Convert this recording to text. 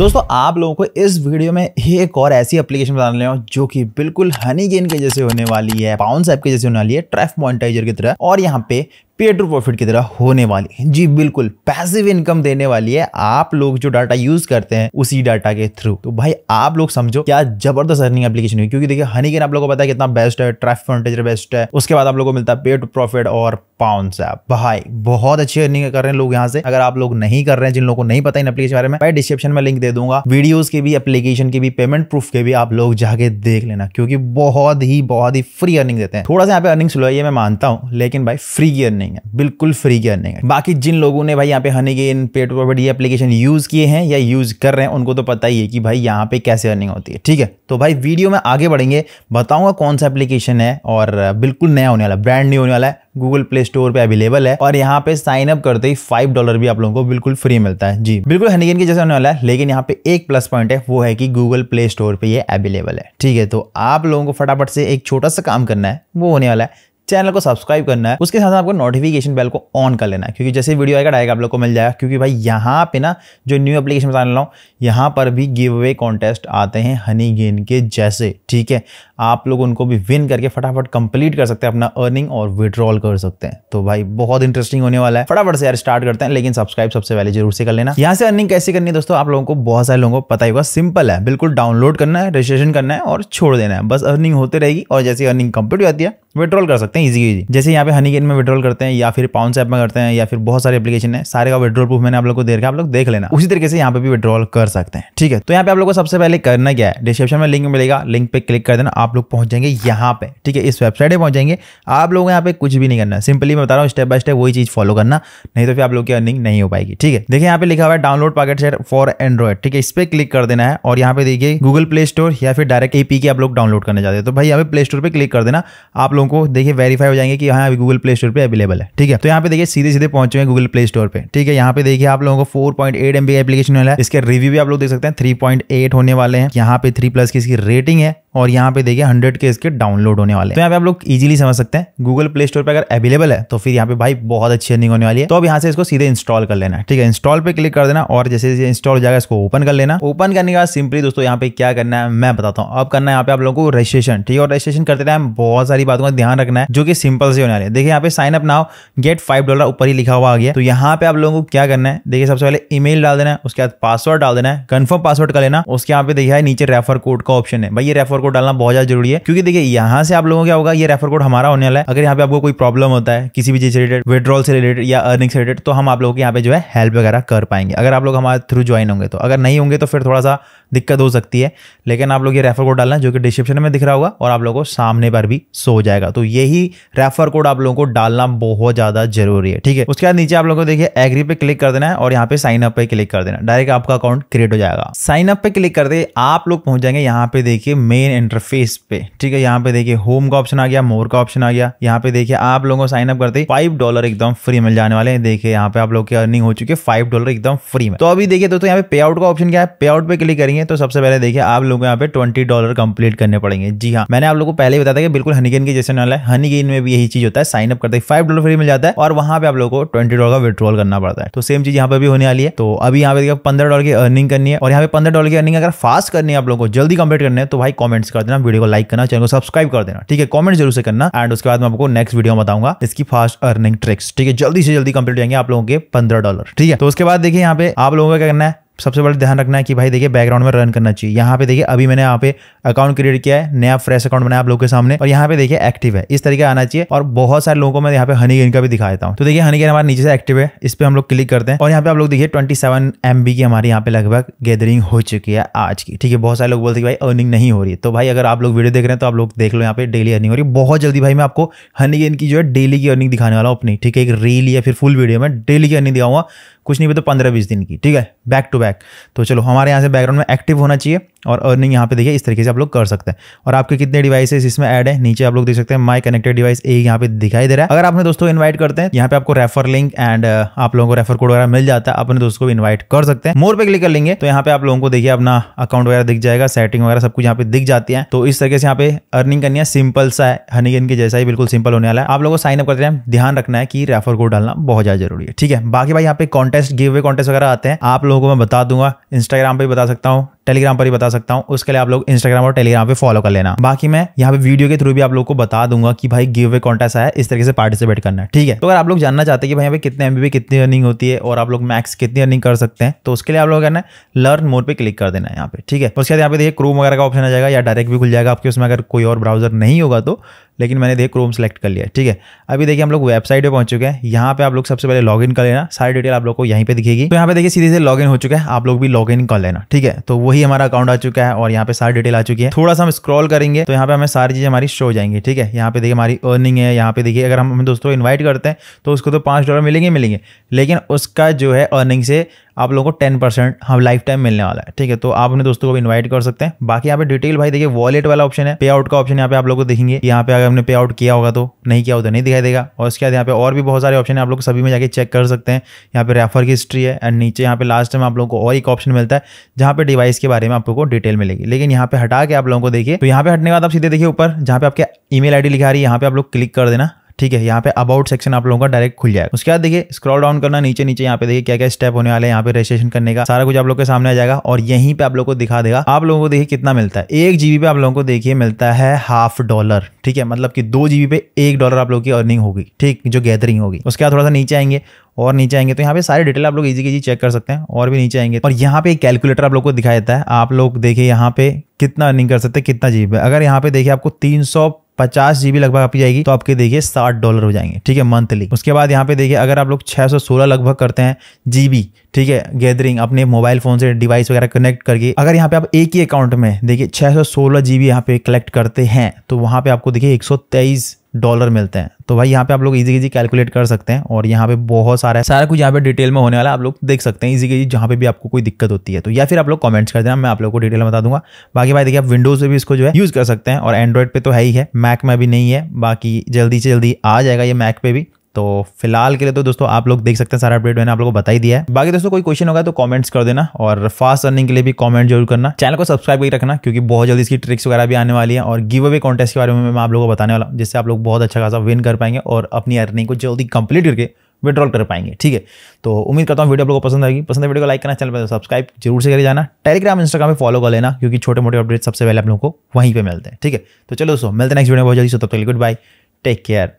दोस्तों आप लोगों को इस वीडियो में एक और ऐसी एप्लीकेशन बताने ले हूँ जो कि बिल्कुल हनी गेन के जैसे होने वाली है पाउंड ऐप के जैसे होने वाली है ट्रैफ मोनिटाइजर की तरह और यहाँ पे पेड टू प्रॉफिट की तरह होने वाली है जी बिल्कुल पैसिव इनकम देने वाली है आप लोग जो डाटा यूज करते हैं उसी डाटा के थ्रू तो भाई आप लोग समझो क्या जबरदस्त अर्निंग एप्लीकेशन है क्योंकि देखिए हनीकेन आप लोगों को पता है कितना बेस्ट है ट्रैफिक फंटेजर बेस्ट है उसके बाद आप लोगों को मिलता है पेड टू प्रॉफिट और पाउंड ऐप भाई बहुत अच्छी अर्निंग कर रहे हैं लोग यहाँ से अगर आप लोग नहीं कर रहे हैं जिन लोगों को नहीं पता इन एप्लीकेशन बारे में भाई डिस्क्रिप्शन में लिंक दे दूंगा वीडियोस के भी एप्लीकेशन के भी पेमेंट प्रूफ के भी आप लोग जाके देख लेना क्योंकि बहुत ही बहुत ही फ्री अर्निंग देते हैं थोड़ा सा यहाँ पे अर्निंग स्लो है मैं मानता हूँ लेकिन भाई फ्री की अर्निंग अर्निंग है बिल्कुल फ्री की अर्निंग है बाकी जिन लोगों ने भाई यहाँ पे honey gain pet property application use किए हैं या यूज कर रहे हैं उनको तो पता ही है कि भाई यहाँ पे कैसे अर्निंग होती है ठीक है तो भाई वीडियो में आगे बढ़ेंगे बताऊंगा कौन सा एप्लीकेशन है और बिल्कुल नया होने वाला ब्रांड न्यू होने वाला है गूगल प्ले स्टोर पे अवेलेबल है और यहाँ पे साइन अप करते ही फाइव डॉलर भी आप लोगों को बिल्कुल फ्री मिलता है जी बिल्कुल हनीगेन के जैसे होने वाला है लेकिन यहाँ पे एक प्लस पॉइंट है वो है कि गूगल प्ले स्टोर पे ये अवेलेबल है ठीक है तो आप लोगों को फटाफट से एक छोटा सा काम करना है वो होने वाला है चैनल को सब्सक्राइब करना है उसके साथ आपको नोटिफिकेशन बेल को ऑन कर लेना है क्योंकि जैसे वीडियो आएगा डायरेक्ट आप लोग को मिल जाएगा क्योंकि भाई यहाँ पे ना जो न्यू एप्लीकेशन बता रहा हूँ यहाँ पर भी गिव अवे कॉन्टेस्ट आते हैं हनी गेन के जैसे ठीक है आप लोग उनको भी विन करके फटाफट कंप्लीट कर सकते हैं अपना अर्निंग और विड्रॉल कर सकते हैं तो भाई बहुत इंटरेस्टिंग होने वाला है फटाफट से यार स्टार्ट करते हैं लेकिन सब्सक्राइब सबसे पहले जरूर से कर लेना यहाँ से अर्निंग कैसे करनी है दोस्तों आप लोगों को बहुत सारे लोगों को पता ही होगा सिंपल है बिल्कुल डाउनलोड करना है रजिस्ट्रेशन करना है और छोड़ देना है बस अर्निंग होते रहेगी और जैसे अर्निंग कंप्लीट हो जाती है विड्रॉल कर सकते हैं हैं इजी इजी जैसे यहाँ पे हनी में विड्रॉल करते हैं या फिर पाउंड ऐप में करते हैं या फिर बहुत सारे एप्लीकेशन है सारे का विड्रॉल प्रूफ मैंने आप लोग को दे रखा आप लोग देख लेना उसी तरीके से यहाँ पे भी विड्रॉल कर सकते हैं ठीक है तो यहाँ पे आप लोग को सबसे पहले करना क्या है डिस्क्रिप्शन में लिंक मिलेगा लिंक पे क्लिक कर देना आप लोग पहुंच जाएंगे यहाँ पे ठीक है इस वेबसाइट पर पहुंच जाएंगे आप लोग यहाँ पे कुछ भी नहीं करना सिंपली मैं बता रहा हूँ स्टेप बाय स्टेप वही चीज फॉलो करना नहीं तो फिर आप लोग की अर्निंग नहीं हो पाएगी ठीक है देखिए यहाँ पे लिखा हुआ है download pocket share for Android ठीक है इस पर क्लिक कर देना है और यहाँ पे देखिए गूगल प्ले स्टोर या फिर डायरेक्ट एपी के आप लोग डाउनलोड करने जाते हैं तो भाई यहाँ पे प्ले स्टोर पर क्लिक कर देना आप लोगों को देखिए वेरीफाई हो जाएंगे कि हाँ गूगल प्ले स्टोर पर अवेलेबल है ठीक है तो यहाँ पे देखिए सीधे सीधे पहुंचे हुए गूगल प्ले स्टोर पर ठीक है यहाँ पे देखिए आप लोगों को four point eight MB application वाला है इसके रिव्यू भी आप लोग देख सकते हैं थ्री पॉइंट एट होने वाले हैं यहाँ पे थ्री प्लस की इसकी रेटिंग है और यहाँ पे देखिए हंड्रेड के इसके डाउनलोड होने वाले तो यहाँ पे आप लोग इजीली समझ सकते हैं गूगल प्ले स्टोर पर अगर अवेलेबल है तो फिर यहाँ पे भाई बहुत अच्छी अर्निंग होने वाली है तो अब यहाँ से इसको सीधे इंस्टॉल कर लेना है ठीक है इंस्टॉल पे क्लिक कर देना और जैसे जैसे इंस्टॉल हो जाएगा इसको ओपन कर लेना ओपन करने के बाद सिंपली दोस्तों यहाँ पे क्या करना है मैं बताता हूँ अब करना है यहाँ पे आप लोगों को रजिस्ट्रेशन ठीक है और रजिस्ट्रेशन करते टाइम बहुत सारी बातों का ध्यान रखना है जो कि सिंपल से होने वाले देखिए यहाँ पे sign up now get five dollar ऊपर ही लिखा हुआ आ गया तो यहाँ पे आप लोगों को क्या करना है देखिए सबसे पहले ईमेल डाल देना है उसके बाद पासवर्ड डाल देना है कन्फर्म पासवर्ड कर लेना उसके यहाँ पे देखिए नीचे रेफर कोड का ऑप्शन है भाई ये रेफर रेफर कोड डालना बहुत ज्यादा जरूरी है क्योंकि देखिए यहाँ से आप लोगों क्या होगा ये रेफर कोड हमारा होने वाला है अगर यहाँ पे आपको कोई प्रॉब्लम होता है किसी भी चीज रिलेटेड विद्रॉल से रिलेटेड या अर्निंग से रिलेटेड तो हम आप लोगों के यहाँ पे जो है हेल्प वगैरह कर पाएंगे अगर आप लोग हमारे थ्रू ज्वाइन होंगे तो अगर नहीं होंगे तो फिर थोड़ा सा दिक्कत हो सकती है लेकिन आप लोग ये रेफर कोड डालना जो कि डिस्क्रिप्शन में दिख रहा होगा और आप लोगों को सामने पर भी सो जाएगा तो यही रेफर कोड आप लोगों को डालना बहुत ज़्यादा जरूरी है ठीक है उसके बाद नीचे आप लोगों को देखिए एग्री पे क्लिक कर देना है और यहाँ पे साइन अप पे क्लिक कर देना डायरेक्ट आपका अकाउंट क्रिएट हो जाएगा साइन अप पे क्लिक करते आप लोग पहुंच जाएंगे यहाँ पे देखिए मेन इंटरफेस पे ठीक है यहाँ पे देखिए होम का ऑप्शन आ गया मोर का ऑप्शन आ गया यहाँ पे देखिए आप लोगों को साइन अप करते फाइव डॉलर एकदम फ्री मिल जाने वाले हैं देखिए यहाँ पे आप लोग की अर्निंग हो चुकी है फाइव डॉलर एकदम फ्री में तो अभी देखिए दोस्तों यहाँ पे पे आउट का ऑप्शन क्या है पे आउट पे क्लिक करेंगे करेंगे तो सबसे पहले देखिए आप लोगों को यहाँ पे ट्वेंटी डॉलर कंप्लीट करने पड़ेंगे जी हाँ मैंने आप लोगों को पहले ही बताया कि बिल्कुल हनीगेन के जैसे नॉल है हनीगेन में भी यही चीज होता है साइन अप करते हैं फाइव डॉलर फ्री मिल जाता है और वहां पर आप लोगों को ट्वेंटी डॉलर का विड्रॉल करना पड़ता है तो सेम चीज यहाँ पर भी होने वाली है तो अभी यहाँ पे देखिए पंद्रह डॉलर की अर्निंग करनी है और यहाँ पे पंद्रह डॉलर की अर्निंग अगर फास्ट करनी है आप लोगों को जल्दी कंप्लीट करने तो भाई कॉमेंट्स कर देना वीडियो को लाइक करना चैनल को सब्सक्राइब कर देना ठीक है कॉमेंट जरूर से करना एंड उसके बाद मैं आपको नेक्स्ट वीडियो बताऊंगा इसकी फास्ट अर्निंग ट्रिक्स ठीक है जल्दी से जल्दी कंप्लीट जाएंगे आप लोगों के पंद्रह डॉलर ठीक है तो उसके बाद देखिए यहाँ पे आप लोगों का क्या करना है सबसे पहले ध्यान रखना है कि भाई देखिए बैकग्राउंड में रन करना चाहिए यहाँ पे देखिए अभी मैंने यहाँ पे अकाउंट क्रिएट किया है नया फ्रेश अकाउंट बनाया आप लोगों के सामने और यहाँ पे देखिए एक्टिव है इस तरीके आना चाहिए और बहुत सारे लोगों को मैं यहाँ पे हनी गेन का भी दिखा देता हूँ तो देखिए हनी गेन हमारे नीचे से एक्टिव है इस पर हम लोग क्लिक करते हैं और यहाँ पे आप लोग देखिए ट्वेंटी सेवन एम बी की हमारे यहाँ पे लगभग गैदरिंग हो चुकी है आज की ठीक है बहुत सारे लोग बोलते हैं भाई अर्निंग नहीं हो रही तो भाई अगर आप लोग वीडियो देख रहे हैं तो आप लोग देख लो यहाँ पे डेली अर्निंग हो रही है बहुत जल्दी भाई मैं आपको हनी गेन की जो है डेली की अर्निंग दिखाने वाला हूँ अपनी ठीक है एक रील या फिर फुल वीडियो में डेली की अर्निंग दिखाऊंगा कुछ नहीं भी तो पंद्रह बीस दिन की ठीक है बैक टू बैक तो चलो हमारे यहाँ से बैकग्राउंड में एक्टिव होना चाहिए और अर्निंग यहाँ पे देखिए इस तरीके से आप लोग कर सकते हैं और आपके कितने डिवाइसेस इसमें ऐड है नीचे आप लोग देख सकते हैं माई कनेक्टेड डिवाइस एक यहाँ पे दिखाई दे रहा है अगर आपने दोस्तों इन्वाइट करते हैं यहाँ पे आपको रेफर लिंक एंड आप लोगों को रेफर कोड वगैरह मिल जाता है अपने दोस्तों को इन्वाइट कर सकते हैं मोर पे क्लिक कर लेंगे तो यहाँ पे आप लोगों को देखिए अपना अकाउंट वगैरह दिख जाएगा सेटिंग वगैरह सब कुछ यहाँ पे दिख जाती है तो इस तरीके से यहाँ पे अर्निंग करनी है सिंपल सा है हनी के जैसा ही बिल्कुल सिंपल होने वाला है आप लोगों को साइन अप करते हैं ध्यान रखना है कि रेफर कोड डालना बहुत ज्यादा जरूरी है ठीक है बाकी भाई यहाँ पे contact contest giveaway contest वगैरह आते हैं आप लोगों को मैं बता दूंगा इंस्टाग्राम पर बता सकता हूँ टेलीग्राम पर ही बता सकता हूँ उसके लिए आप लोग इंस्टाग्राम और टेलीग्राम पे फॉलो कर लेना बाकी मैं यहाँ पे वीडियो के थ्रू भी आप लोग को बता दूंगा कि भाई गिव अवे कॉन्टेस्ट आया इस तरीके से पार्टिसिपेट करना है ठीक है तो अगर आप लोग जानना चाहते हैं कि भाई कितने एम कितनी अर्निंग होती है और आप लोग मैक्स कितनी अर्निंग कर सकते हैं तो उसके लिए आप लोग करना है लर्न मोड पर क्लिक कर देना है यहाँ पे ठीक है तो उसके बाद यहाँ पे देखिए क्रोम वगैरह का ऑप्शन आ जाएगा या डायरेक्ट भी खुल जाएगा आपके उसमें अगर कोई और ब्राउजर नहीं होगा तो लेकिन मैंने देखिए क्रोम सेलेक्ट कर लिया ठीक है अभी देखिए हम लोग वेबसाइट पर पहुंच चुके हैं यहाँ पे आप लोग सबसे पहले इन कर लेना सारी डिटेल आप लोग को यहीं पर दिखेगी तो यहाँ पे देखिए सीधे से इन हो चुका है आप लोग भी इन कर लेना ठीक है तो वही ऑलरेडी हमारा अकाउंट आ चुका है और यहाँ पे सारी डिटेल आ चुकी है थोड़ा सा हम स्क्रॉल करेंगे तो यहाँ पे हमें सारी चीज़ें हमारी शो हो जाएंगी ठीक है यहाँ पे देखिए हमारी अर्निंग है यहाँ पे देखिए अगर हम दोस्तों इन्वाइट करते हैं तो उसको तो पांच डॉलर मिलेंगे मिलेंगे लेकिन उसका जो है अर्निंग से आप लोगों को टेन परसेंट हम लाइफ टाइम मिलने वाला है ठीक है तो आप अपने दोस्तों को भी इन्वाइट कर सकते हैं बाकी यहाँ पे डिटेल भाई देखिए वॉलेट वाला ऑप्शन है पे आउट का ऑप्शन यहाँ पे आप लोग को देखेंगे यहाँ पे अगर हमने पे आउट किया होगा तो नहीं किया होगा तो नहीं दिखाई देगा और उसके बाद यहाँ पे और भी बहुत सारे ऑप्शन है आप लोग सभी में जाके चेक कर सकते हैं यहाँ पे रेफर की हिस्ट्री है एंड नीचे यहाँ पे लास्ट में आप लोगों को और एक ऑप्शन मिलता है जहाँ पे डिवाइस के बारे में आप लोग को डिटेल मिलेगी लेकिन यहाँ पे हटा के आप लोगों को देखिए तो यहाँ पे हटने के बाद आप सीधे देखिए ऊपर जहाँ पे आपके ईमेल आईडी लिखा रही है यहाँ पे आप लोग क्लिक कर देना ठीक है यहाँ पे अबाउट सेक्शन आप लोगों का डायरेक्ट खुल जाएगा उसके बाद देखिए स्क्रॉल डाउन करना नीचे नीचे यहाँ पे देखिए क्या क्या स्टेप होने वाले यहाँ पे रजिस्ट्रेशन करने का सारा कुछ आप लोग के सामने आ जाएगा और यहीं पे आप लोग को दिखा देगा आप लोगों को देखिए कितना मिलता है एक जीबी पे आप लोगों को देखिए मिलता है हाफ डॉलर ठीक है मतलब की दो जीबी पे एक डॉलर आप लोग की अर्निंग होगी ठीक जो गैदरिंग होगी उसके बाद थोड़ा सा नीचे आएंगे और नीचे आएंगे तो यहाँ पे सारे डिटेल आप लोग इजी इजी चेक कर सकते हैं और भी नीचे आएंगे और यहाँ पे एक कैलकुलेटर आप लोग को दिखाई देता है आप लोग देखिए यहाँ पे कितना अर्निंग कर सकते हैं कितना जीबी अगर यहाँ पे देखिए आपको तीन सौ पचास जीबी लगभग आपकी जाएगी तो आपके देखिए साठ डॉलर हो जाएंगे ठीक है मंथली उसके बाद यहाँ पे देखिए अगर आप लोग सौ सोलह लगभग करते हैं जीबी ठीक है गैदरिंग अपने मोबाइल फोन से डिवाइस वगैरह कनेक्ट करके अगर यहाँ पे आप एक ही अकाउंट में देखिए सोलह जीबी यहाँ पे कलेक्ट करते हैं तो वहाँ पे आपको देखिए तेईस डॉलर मिलते हैं तो भाई यहाँ पे आप लोग इजी इजी कैलकुलेट कर सकते हैं और यहाँ पे बहुत सारा सारा कुछ यहाँ पे डिटेल में होने वाला है आप लोग देख सकते हैं इजी इजी जहाँ पे भी आपको कोई दिक्कत होती है तो या फिर आप लोग कमेंट्स कर देना मैं आप लोग को डिटेल बता दूंगा बाकी भाई देखिए आप विंडोज पे भी इसको जो है यूज़ कर सकते हैं और एंड्रॉइड पर तो है ही है मैक में भी नहीं है बाकी जल्दी से जल्दी आ जाएगा ये मैक पे भी तो फिलहाल के लिए तो दोस्तों आप लोग देख सकते हैं सारा अपडेट मैंने आप लोगों को बता ही दिया है बाकी दोस्तों कोई क्वेश्चन होगा तो कमेंट्स कर देना और फास्ट अर्निंग के लिए भी कमेंट जरूर करना चैनल को सब्सक्राइब भी रखना क्योंकि बहुत जल्दी इसकी ट्रिक्स वगैरह भी आने वाली है और गिव अवे कॉन्टेस्ट के बारे में मैं आप लोगों को बताने वाला जिससे आप लोग बहुत अच्छा खासा विन कर पाएंगे और अपनी अर्निंग को जल्दी कंप्लीट करके विड्रॉल कर पाएंगे ठीक है तो उम्मीद करता हूँ वीडियो आप लोगों को पसंद आएगी पसंद है वीडियो को लाइक करना चैनल पर सब्सक्राइब जरूर से कर जाना टेलीग्राम इंस्टाग्राम पर फॉलो कर लेना क्योंकि छोटे मोटे अपडेट सबसे पहले आप लोगों को वहीं पर मिलते हैं ठीक है तो चलो दोस्तों मिलते हैं नेक्स्ट वीडियो बहुत जल्दी सो तब तक गुड बाय टेक केयर